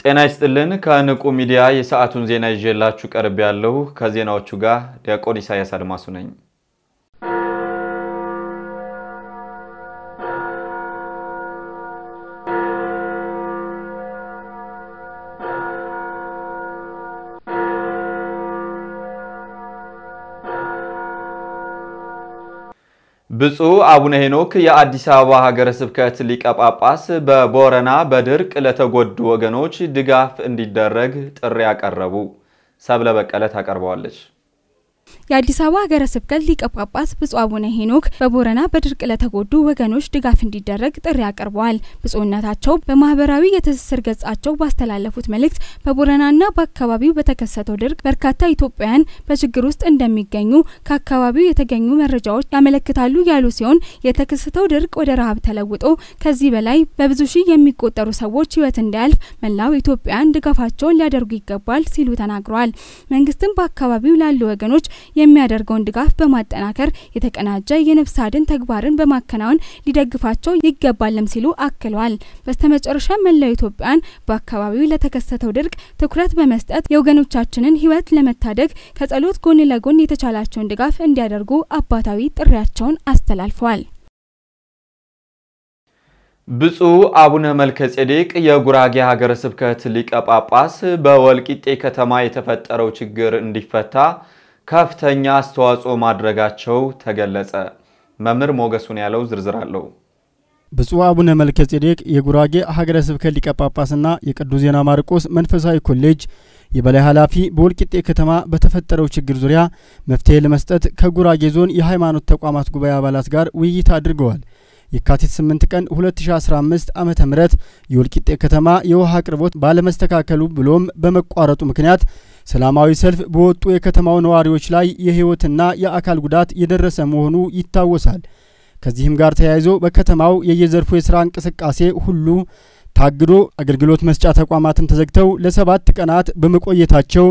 ጤና ይስጥልን። ከንቁ ሚዲያ የሰዓቱን ዜና ይዤላችሁ ቀርብ ያለሁ ከዜናዎቹ ጋር ዲያቆን ኢሳያስ አድማሱ ነኝ። ብፁዕ አቡነ ሄኖክ የአዲስ አበባ ሀገረ ስብከት ሊቀ ጳጳስ በቦረና በድርቅ ለተጎዱ ወገኖች ድጋፍ እንዲደረግ ጥሪ ያቀረቡ። ሰብለ በቀለ ታቀርበዋለች። የአዲስ አበባ ሀገረ ስብከት ሊቀ ጳጳስ ብፁዕ አቡነ ሄኖክ በቦረና በድርቅ ለተጎዱ ወገኖች ድጋፍ እንዲደረግ ጥሪ አቅርበዋል። ብፁዕነታቸው በማህበራዊ የትስስር ገጻቸው ባስተላለፉት መልእክት በቦረናና በአካባቢው በተከሰተው ድርቅ በርካታ ኢትዮጵያውያን በችግር ውስጥ እንደሚገኙ ከአካባቢው የተገኙ መረጃዎች ያመለክታሉ ያሉ ሲሆን የተከሰተው ድርቅ ወደ ረሃብ ተለውጦ ከዚህ በላይ በብዙ ሺህ የሚቆጠሩ ሰዎች ህይወት እንዲያልፍ መላው ኢትዮጵያውያን ድጋፋቸውን ሊያደርጉ ይገባል ሲሉ ተናግረዋል። መንግስትም በአካባቢው ላሉ ወገኖች የሚያደርገውን ድጋፍ በማጠናከር የተቀናጀ የነፍስ አድን ተግባርን በማከናወን ሊደግፋቸው ይገባልም ሲሉ አክለዋል። በስተመጨረሻ መላው ኢትዮጵያን በአካባቢው ለተከሰተው ድርቅ ትኩረት በመስጠት የወገኖቻችንን ህይወት ለመታደግ ከጸሎት ጎን ለጎን የተቻላቸውን ድጋፍ እንዲያደርጉ አባታዊ ጥሪያቸውን አስተላልፈዋል። ብፁዕ አቡነ ጼዴቅ የጉራጌ ሀገረ ስብከት ሊቀ ጳጳስ በወልቂጤ ከተማ የተፈጠረው ችግር እንዲፈታ ከፍተኛ አስተዋጽኦ ማድረጋቸው ተገለጸ። መምህር ሞገሱን ያለው ዝርዝር አለው። ብፁዕ አቡነ መልከ ጼዴቅ የጉራጌ ሀገረ ስብከት ሊቀ ጳጳስና የቅዱስ ዜና ማርቆስ መንፈሳዊ ኮሌጅ የበላይ ኃላፊ በወልቂጤ ከተማ በተፈጠረው ችግር ዙሪያ መፍትሄ ለመስጠት ከጉራጌ ዞን የሃይማኖት ተቋማት ጉባኤ አባላት ጋር ውይይት አድርገዋል። የካቲት 8 ቀን 2015 ዓ ም የወልቂጤ ከተማ የውሃ አቅርቦት ባለመስተካከሉ ብሎም በመቋረጡ ምክንያት ሰላማዊ ሰልፍ በወጡ የከተማው ነዋሪዎች ላይ የህይወትና የአካል ጉዳት የደረሰ መሆኑ ይታወሳል። ከዚህም ጋር ተያይዞ በከተማው የየዘርፉ የስራ እንቅስቃሴ ሁሉ ታግዶ አገልግሎት መስጫ ተቋማትም ተዘግተው ለሰባት ቀናት በመቆየታቸው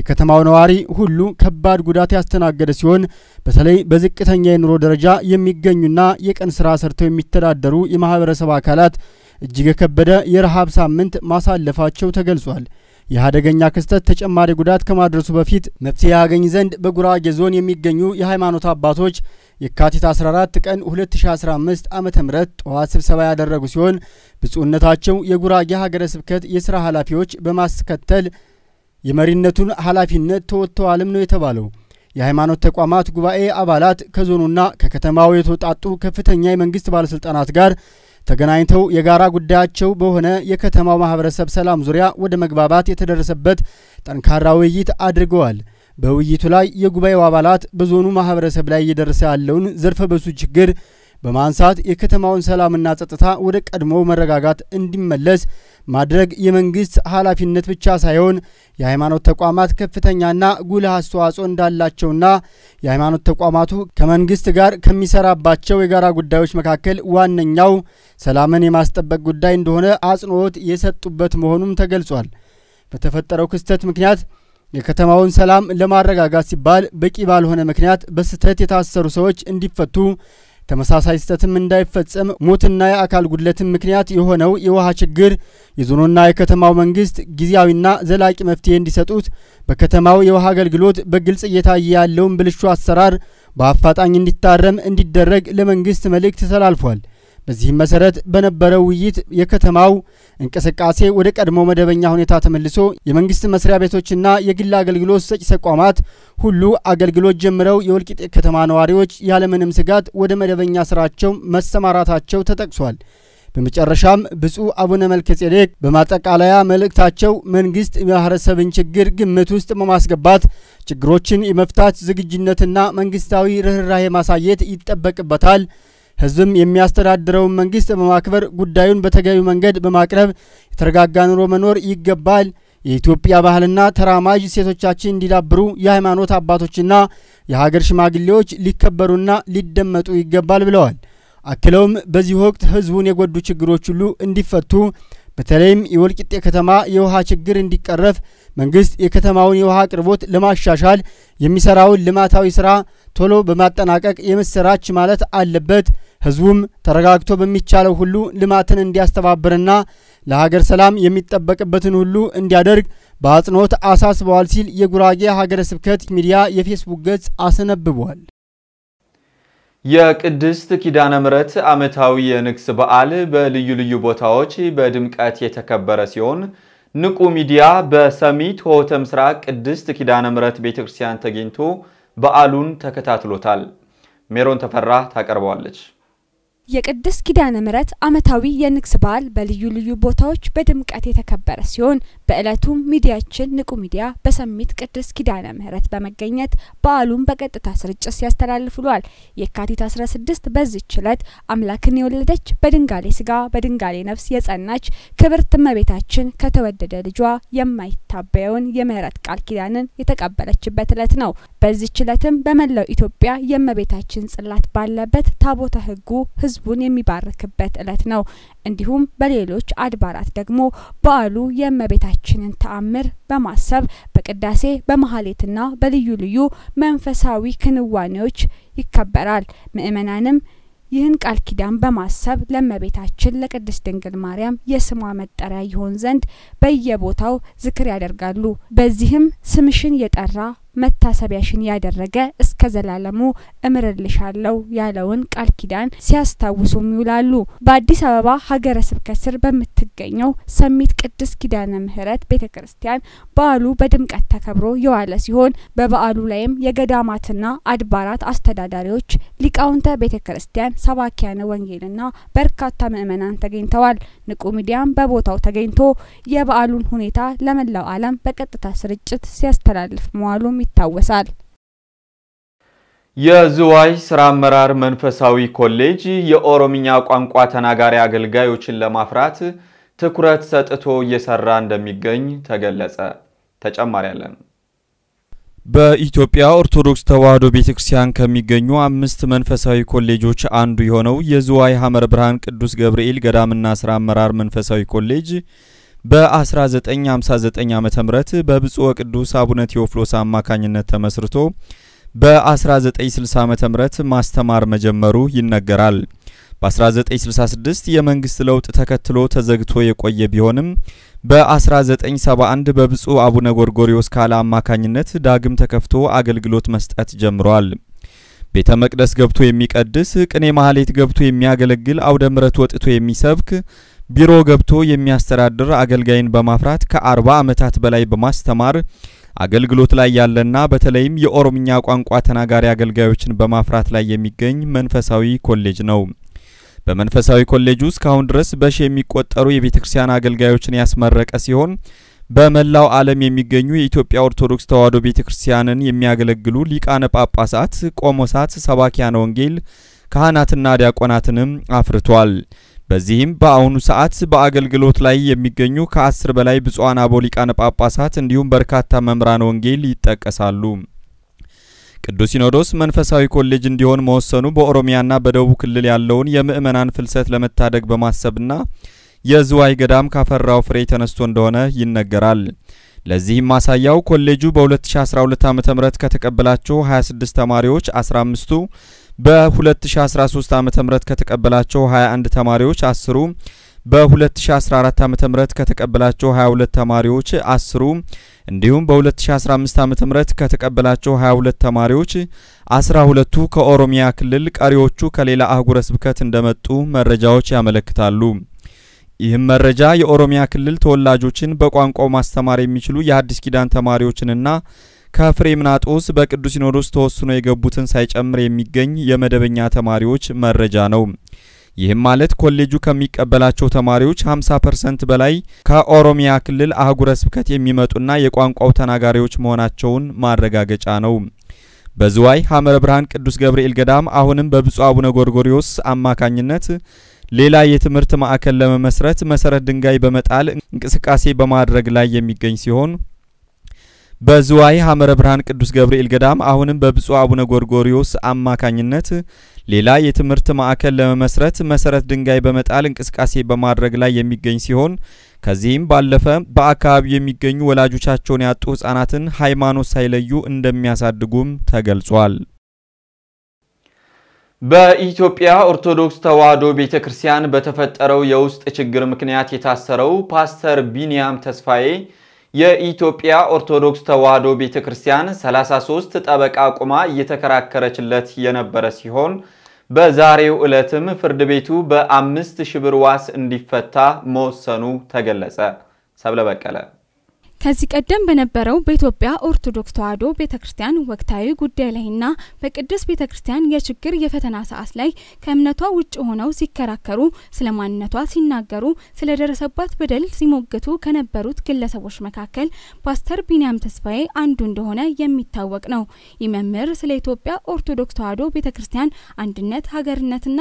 የከተማው ነዋሪ ሁሉ ከባድ ጉዳት ያስተናገደ ሲሆን በተለይ በዝቅተኛ የኑሮ ደረጃ የሚገኙና የቀን ስራ ሰርተው የሚተዳደሩ የማህበረሰብ አካላት እጅግ የከበደ የረሃብ ሳምንት ማሳለፋቸው ተገልጿል። ይህ አደገኛ ክስተት ተጨማሪ ጉዳት ከማድረሱ በፊት መፍትሄ ያገኝ ዘንድ በጉራጌ ዞን የሚገኙ የሃይማኖት አባቶች የካቲት 14 ቀን 2015 ዓ ም ጠዋት ስብሰባ ያደረጉ ሲሆን ብፁዕነታቸው የጉራጌ ሀገረ ስብከት የሥራ ኃላፊዎች በማስከተል የመሪነቱን ኃላፊነት ተወጥተዋልም ነው የተባለው። የሃይማኖት ተቋማት ጉባኤ አባላት ከዞኑና ከከተማው የተውጣጡ ከፍተኛ የመንግስት ባለስልጣናት ጋር ተገናኝተው የጋራ ጉዳያቸው በሆነ የከተማው ማህበረሰብ ሰላም ዙሪያ ወደ መግባባት የተደረሰበት ጠንካራ ውይይት አድርገዋል። በውይይቱ ላይ የጉባኤው አባላት በዞኑ ማህበረሰብ ላይ እየደረሰ ያለውን ዘርፈ ብዙ ችግር በማንሳት የከተማውን ሰላምና ጸጥታ ወደ ቀድሞ መረጋጋት እንዲመለስ ማድረግ የመንግስት ኃላፊነት ብቻ ሳይሆን የሃይማኖት ተቋማት ከፍተኛና ጉልህ አስተዋጽኦ እንዳላቸውና የሃይማኖት ተቋማቱ ከመንግስት ጋር ከሚሰራባቸው የጋራ ጉዳዮች መካከል ዋነኛው ሰላምን የማስጠበቅ ጉዳይ እንደሆነ አጽንኦት የሰጡበት መሆኑም ተገልጿል። በተፈጠረው ክስተት ምክንያት የከተማውን ሰላም ለማረጋጋት ሲባል በቂ ባልሆነ ምክንያት በስህተት የታሰሩ ሰዎች እንዲፈቱ ተመሳሳይ ስህተትም እንዳይፈጸም ሞትና የአካል ጉድለትም ምክንያት የሆነው የውሃ ችግር የዞኑና የከተማው መንግስት ጊዜያዊና ዘላቂ መፍትሄ እንዲሰጡት፣ በከተማው የውሃ አገልግሎት በግልጽ እየታየ ያለውን ብልሹ አሰራር በአፋጣኝ እንዲታረም እንዲደረግ ለመንግስት መልእክት ተላልፏል። በዚህም መሰረት በነበረው ውይይት የከተማው እንቅስቃሴ ወደ ቀድሞ መደበኛ ሁኔታ ተመልሶ የመንግስት መስሪያ ቤቶችና የግል አገልግሎት ሰጪ ተቋማት ሁሉ አገልግሎት ጀምረው የወልቂጤ ከተማ ነዋሪዎች ያለምንም ስጋት ወደ መደበኛ ስራቸው መሰማራታቸው ተጠቅሷል። በመጨረሻም ብፁዕ አቡነ መልከጼዴቅ በማጠቃለያ መልእክታቸው መንግስት የማህበረሰብን ችግር ግምት ውስጥ በማስገባት ችግሮችን የመፍታት ዝግጁነትና መንግስታዊ ርኅራሄ ማሳየት ይጠበቅበታል። ህዝብም የሚያስተዳድረውን መንግስት በማክበር ጉዳዩን በተገቢ መንገድ በማቅረብ የተረጋጋ ኑሮ መኖር ይገባል። የኢትዮጵያ ባህልና ተራማጅ ሴቶቻችን እንዲዳብሩ የሃይማኖት አባቶችና የሀገር ሽማግሌዎች ሊከበሩና ሊደመጡ ይገባል ብለዋል። አክለውም በዚህ ወቅት ህዝቡን የጎዱ ችግሮች ሁሉ እንዲፈቱ በተለይም የወልቂጤ ከተማ የውሃ ችግር እንዲቀረፍ መንግስት የከተማውን የውሃ አቅርቦት ለማሻሻል የሚሰራውን ልማታዊ ስራ ቶሎ በማጠናቀቅ የምስራች ማለት አለበት። ህዝቡም ተረጋግቶ በሚቻለው ሁሉ ልማትን እንዲያስተባብርና ለሀገር ሰላም የሚጠበቅበትን ሁሉ እንዲያደርግ በአጽንኦት አሳስበዋል ሲል የጉራጌ ሀገረ ስብከት ሚዲያ የፌስቡክ ገጽ አስነብቧል። የቅድስት ኪዳነ ምሕረት ዓመታዊ የንግስ በዓል በልዩ ልዩ ቦታዎች በድምቀት የተከበረ ሲሆን ንቁ ሚዲያ በሰሚት ሆተ ምስራቅ ቅድስት ኪዳነ ምሕረት ቤተ ክርስቲያን ተገኝቶ በዓሉን ተከታትሎታል። ሜሮን ተፈራ ታቀርበዋለች። የቅድስት ኪዳነ ምሕረት ዓመታዊ የንግስ በዓል በልዩ ልዩ ቦታዎች በድምቀት የተከበረ ሲሆን በዕለቱም ሚዲያችን ንቁ ሚዲያ በሰሚት ቅድስት ኪዳነ ምሕረት በመገኘት በዓሉን በቀጥታ ስርጭት ሲያስተላልፍ ውሏል። የካቲት 16 በዚች ዕለት አምላክን የወለደች በድንጋሌ ስጋ በድንጋሌ ነፍስ የጸናች ክብርት እመቤታችን ከተወደደ ልጇ የማይታበየውን የምሕረት ቃል ኪዳንን የተቀበለችበት ዕለት ነው። በዚች ዕለትም በመላው ኢትዮጵያ የእመቤታችን ጽላት ባለበት ታቦተ ሕጉ ህዝቡን የሚባርክበት ዕለት ነው። እንዲሁም በሌሎች አድባራት ደግሞ በዓሉ የእመቤታችን የእመቤታችንን ተአምር በማሰብ በቅዳሴ በመሀሌትና በልዩ ልዩ መንፈሳዊ ክንዋኔዎች ይከበራል። ምእመናንም ይህን ቃል ኪዳን በማሰብ ለእመቤታችን ለቅድስት ድንግል ማርያም የስሟ መጠሪያ ይሆን ዘንድ በየቦታው ዝክር ያደርጋሉ። በዚህም ስምሽን የጠራ መታሰቢያሽን ያደረገ እስከ ዘላለሙ እምርልሻለሁ ያለውን ቃል ኪዳን ሲያስታውሱም ይውላሉ። በአዲስ አበባ ሀገረ ስብከት ስር በምትገኘው ሰሚት ቅድስት ኪዳነ ምሕረት ቤተ ክርስቲያን በዓሉ በድምቀት ተከብሮ የዋለ ሲሆን በበዓሉ ላይም የገዳማትና አድባራት አስተዳዳሪዎች፣ ሊቃውንተ ቤተ ክርስቲያን፣ ሰባኪያነ ወንጌልና በርካታ ምዕመናን ተገኝተዋል። ንቁ ሚዲያም በቦታው ተገኝቶ የበዓሉን ሁኔታ ለመላው ዓለም በቀጥታ ስርጭት ሲያስተላልፍ መዋሉም ይታወሳል። የዝዋይ ስራ አመራር መንፈሳዊ ኮሌጅ የኦሮምኛ ቋንቋ ተናጋሪ አገልጋዮችን ለማፍራት ትኩረት ሰጥቶ እየሰራ እንደሚገኝ ተገለጸ። ተጨማሪ ያለን በኢትዮጵያ ኦርቶዶክስ ተዋሕዶ ቤተ ክርስቲያን ከሚገኙ አምስት መንፈሳዊ ኮሌጆች አንዱ የሆነው የዝዋይ ሐመረ ብርሃን ቅዱስ ገብርኤል ገዳምና ስራ አመራር መንፈሳዊ ኮሌጅ በ1959 ዓ ም በብፁዕ ወቅዱስ አቡነ ቴዎፍሎስ አማካኝነት ተመስርቶ በ1960 ዓ ም ማስተማር መጀመሩ ይነገራል። በ1966 የመንግስት ለውጥ ተከትሎ ተዘግቶ የቆየ ቢሆንም በ1971 በብፁዕ አቡነ ጎርጎሪዮስ ካላ አማካኝነት ዳግም ተከፍቶ አገልግሎት መስጠት ጀምሯል። ቤተ መቅደስ ገብቶ የሚቀድስ፣ ቅኔ ማህሌት ገብቶ የሚያገለግል፣ አውደ ምረት ወጥቶ የሚሰብክ ቢሮ ገብቶ የሚያስተዳድር አገልጋይን በማፍራት ከአርባ ዓመታት በላይ በማስተማር አገልግሎት ላይ ያለና በተለይም የኦሮምኛ ቋንቋ ተናጋሪ አገልጋዮችን በማፍራት ላይ የሚገኝ መንፈሳዊ ኮሌጅ ነው። በመንፈሳዊ ኮሌጅ ውስጥ ካሁን ድረስ በሺ የሚቆጠሩ የቤተ ክርስቲያን አገልጋዮችን ያስመረቀ ሲሆን በመላው ዓለም የሚገኙ የኢትዮጵያ ኦርቶዶክስ ተዋሕዶ ቤተ ክርስቲያንን የሚያገለግሉ ሊቃነ ጳጳሳት፣ ቆሞሳት፣ ሰባኪያነ ወንጌል ካህናትና ዲያቆናትንም አፍርቷል። በዚህም በአሁኑ ሰዓት በአገልግሎት ላይ የሚገኙ ከአስር በላይ ብፁዓን አበው ሊቃነ ጳጳሳት እንዲሁም በርካታ መምራን ወንጌል ይጠቀሳሉ። ቅዱስ ሲኖዶስ መንፈሳዊ ኮሌጅ እንዲሆን መወሰኑ በኦሮሚያና በደቡብ ክልል ያለውን የምዕመናን ፍልሰት ለመታደግ በማሰብና የዝዋይ ገዳም ካፈራው ፍሬ ተነስቶ እንደሆነ ይነገራል። ለዚህም ማሳያው ኮሌጁ በ2012 ዓ ም ከተቀበላቸው 26 ተማሪዎች 15ቱ በ2013 ዓ ም ከተቀበላቸው 21 ተማሪዎች አስሩ በ2014 ዓ ም ከተቀበላቸው 22 ተማሪዎች አስሩ እንዲሁም በ2015 ዓ ም ከተቀበላቸው 22 ተማሪዎች 12ቱ ከኦሮሚያ ክልል ቀሪዎቹ ከሌላ አህጉረ ስብከት እንደመጡ መረጃዎች ያመለክታሉ። ይህም መረጃ የኦሮሚያ ክልል ተወላጆችን በቋንቋው ማስተማር የሚችሉ የአዲስ ኪዳን ተማሪዎችንና ከፍሬምናጦስ በቅዱስ ሲኖዶስ ተወስኖ የገቡትን ሳይጨምር የሚገኝ የመደበኛ ተማሪዎች መረጃ ነው። ይህም ማለት ኮሌጁ ከሚቀበላቸው ተማሪዎች 50 ፐርሰንት በላይ ከኦሮሚያ ክልል አህጉረ ስብከት የሚመጡና የቋንቋው ተናጋሪዎች መሆናቸውን ማረጋገጫ ነው። በዝዋይ ሐመረ ብርሃን ቅዱስ ገብርኤል ገዳም አሁንም በብፁዕ አቡነ ጎርጎሪዮስ አማካኝነት ሌላ የትምህርት ማዕከል ለመመስረት መሰረት ድንጋይ በመጣል እንቅስቃሴ በማድረግ ላይ የሚገኝ ሲሆን በዝዋይ ሐመረ ብርሃን ቅዱስ ገብርኤል ገዳም አሁንም በብፁዕ አቡነ ጎርጎሪዮስ አማካኝነት ሌላ የትምህርት ማዕከል ለመመስረት መሰረት ድንጋይ በመጣል እንቅስቃሴ በማድረግ ላይ የሚገኝ ሲሆን ከዚህም ባለፈ በአካባቢው የሚገኙ ወላጆቻቸውን ያጡ ህጻናትን ሃይማኖት ሳይለዩ እንደሚያሳድጉም ተገልጿል። በኢትዮጵያ ኦርቶዶክስ ተዋሕዶ ቤተ ክርስቲያን በተፈጠረው የውስጥ ችግር ምክንያት የታሰረው ፓስተር ቢንያም ተስፋዬ የኢትዮጵያ ኦርቶዶክስ ተዋሕዶ ቤተ ክርስቲያን 33 ጠበቃ ቁማ እየተከራከረችለት የነበረ ሲሆን በዛሬው ዕለትም ፍርድ ቤቱ በአምስት ሺህ ብር ዋስ እንዲፈታ መወሰኑ ተገለጸ። ሰብለ በቀለ ከዚህ ቀደም በነበረው በኢትዮጵያ ኦርቶዶክስ ተዋሕዶ ቤተ ክርስቲያን ወቅታዊ ጉዳይ ላይና በቅድስት ቤተ ክርስቲያን የችግር የፈተና ሰዓት ላይ ከእምነቷ ውጭ ሆነው ሲከራከሩ፣ ስለ ማንነቷ ሲናገሩ፣ ስለደረሰባት በደል ሲሞግቱ ከነበሩት ግለሰቦች መካከል ፓስተር ቢንያም ተስፋዬ አንዱ እንደሆነ የሚታወቅ ነው። ይህ መምህር ስለ ኢትዮጵያ ኦርቶዶክስ ተዋሕዶ ቤተ ክርስቲያን አንድነት፣ ሀገርነትና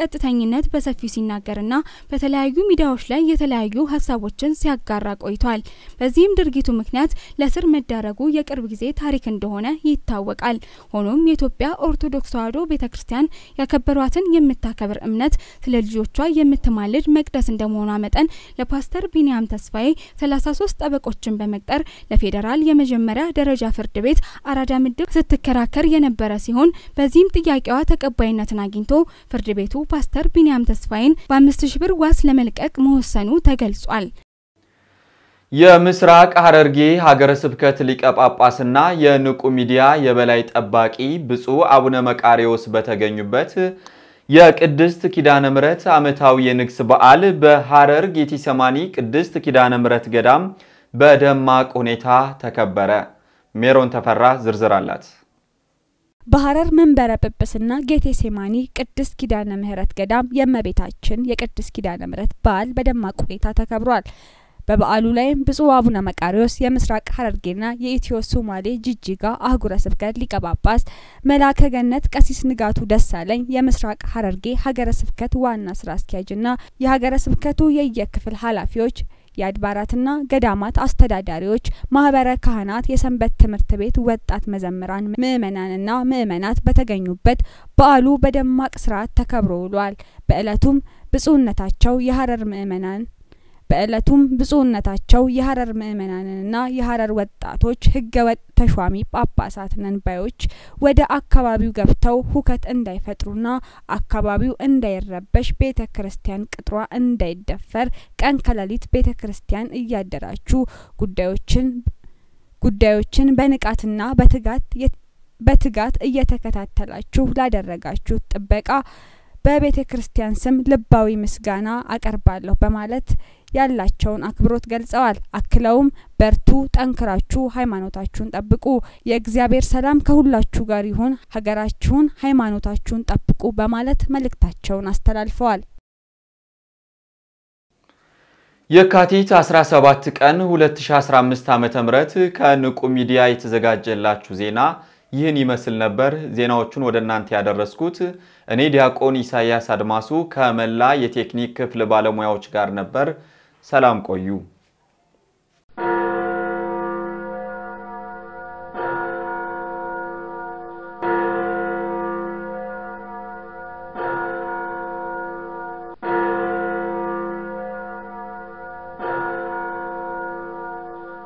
ቀጥተኝነት በሰፊው ሲናገርና በተለያዩ ሚዲያዎች ላይ የተለያዩ ሀሳቦችን ሲያጋራ ቆይቷል። በዚህም ድርጊቱ ምክንያት ለስር መዳረጉ የቅርብ ጊዜ ታሪክ እንደሆነ ይታወቃል። ሆኖም የኢትዮጵያ ኦርቶዶክስ ተዋሕዶ ቤተ ክርስቲያን ያከበሯትን የምታከብር እምነት ስለ ልጆቿ የምትማልድ መቅደስ እንደመሆኗ መጠን ለፓስተር ቢንያም ተስፋዬ 33 ጠበቆችን በመቅጠር ለፌዴራል የመጀመሪያ ደረጃ ፍርድ ቤት አራዳ ምድብ ስትከራከር የነበረ ሲሆን በዚህም ጥያቄዋ ተቀባይነትን አግኝቶ ፍርድ ቤቱ ፓስተር ቢንያም ተስፋዬን በአምስት ሺ ብር ዋስ ለመልቀቅ መወሰኑ ተገልጿል። የምስራቅ ሐረርጌ ሀገረ ስብከት ሊቀ ጳጳስና የንቁ ሚዲያ የበላይ ጠባቂ ብፁዕ አቡነ መቃሪዎስ በተገኙበት የቅድስት ኪዳነ ምሕረት ዓመታዊ የንግስ በዓል በሐረር ጌቲሰማኒ ቅድስት ኪዳነ ምሕረት ገዳም በደማቅ ሁኔታ ተከበረ። ሜሮን ተፈራ ዝርዝር አላት። በሐረር መንበረ ጵጵስና ጌቴሴማኒ ቅድስት ኪዳነ ምሕረት ገዳም የእመቤታችን የቅድስት ኪዳነ ምሕረት በዓል በደማቅ ሁኔታ ተከብሯል። በበዓሉ ላይም ብፁዕ አቡነ መቃሪዎስ የምስራቅ ሐረርጌና የኢትዮ ሶማሌ ጅጅጋ አህጉረ ስብከት ሊቀጳጳስ። መላከ ገነት ቀሲስ ንጋቱ ደሳለኝ የምስራቅ ሐረርጌ ሀገረ ስብከት ዋና ስራ አስኪያጅና የሀገረ ስብከቱ የየክፍል ኃላፊዎች የአድባራትና ገዳማት አስተዳዳሪዎች፣ ማህበረ ካህናት፣ የሰንበት ትምህርት ቤት ወጣት መዘምራን፣ ምእመናንና ምእመናት በተገኙበት በዓሉ በደማቅ ስርዓት ተከብሮ ውሏል። በዕለቱም ብፁዕነታቸው የሀረር ምእመናን በዕለቱም ብፁዕነታቸው የሀረር ምእመናንንና የሀረር ወጣቶች ህገ ወጥ ተሿሚ ጳጳሳት ነን ባዮች ወደ አካባቢው ገብተው ሁከት እንዳይፈጥሩና አካባቢው እንዳይረበሽ ቤተ ክርስቲያን ቅጥሯ እንዳይደፈር ቀን ከሌሊት ቤተ ክርስቲያን እያደራችሁ ጉዳዮችን ጉዳዮችን በንቃትና በትጋት በትጋት እየተከታተላችሁ ላደረጋችሁት ጥበቃ በቤተ ክርስቲያን ስም ልባዊ ምስጋና አቀርባለሁ በማለት ያላቸውን አክብሮት ገልጸዋል። አክለውም በርቱ፣ ጠንክራችሁ ሃይማኖታችሁን ጠብቁ፣ የእግዚአብሔር ሰላም ከሁላችሁ ጋር ይሁን፣ ሀገራችሁን፣ ሃይማኖታችሁን ጠብቁ በማለት መልእክታቸውን አስተላልፈዋል። የካቲት 17 ቀን 2015 ዓ.ም ከንቁ ሚዲያ የተዘጋጀላችሁ ዜና ይህን ይመስል ነበር ዜናዎቹን ወደ እናንተ ያደረስኩት። እኔ ዲያቆን ኢሳያስ አድማሱ ከመላ የቴክኒክ ክፍል ባለሙያዎች ጋር ነበር። ሰላም ቆዩ።